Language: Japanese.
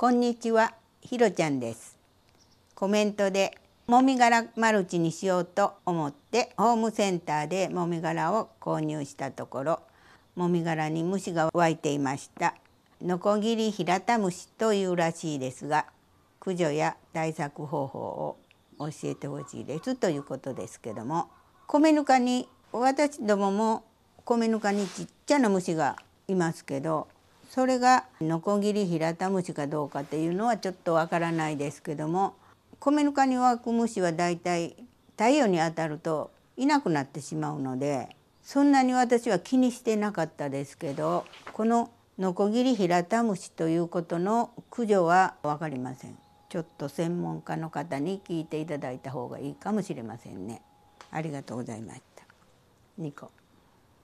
こんにちは、ひろちゃんです。コメントで、もみ殻マルチにしようと思ってホームセンターでもみ殻を購入したところ、もみ殻に虫が湧いていました。ノコギリヒラタムシというらしいですが、駆除や対策方法を教えてほしいですということですけども、米ぬかに私どもも米ぬかにちっちゃな虫がいますけどそれがノコギリヒラタムシかどうかっていうのはちょっとわからないですけども米ぬかに湧く虫はだいたい太陽に当たるといなくなってしまうのでそんなに私は気にしてなかったですけどこのノコギリヒラタムシということの駆除は分かりませんちょっと専門家の方に聞いていただいた方がいいかもしれませんねありがとうございました2個